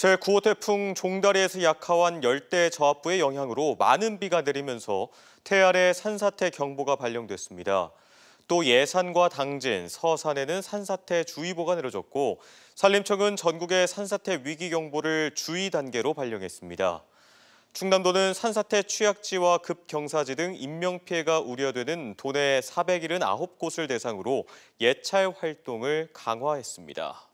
제9호 태풍 종다리에서 약화한 열대 저압부의 영향으로 많은 비가 내리면서 태아래 산사태 경보가 발령됐습니다. 또 예산과 당진, 서산에는 산사태 주의보가 내려졌고 산림청은 전국의 산사태 위기 경보를 주의 단계로 발령했습니다. 충남도는 산사태 취약지와 급경사지 등 인명피해가 우려되는 도내 479곳을 대상으로 예찰 활동을 강화했습니다.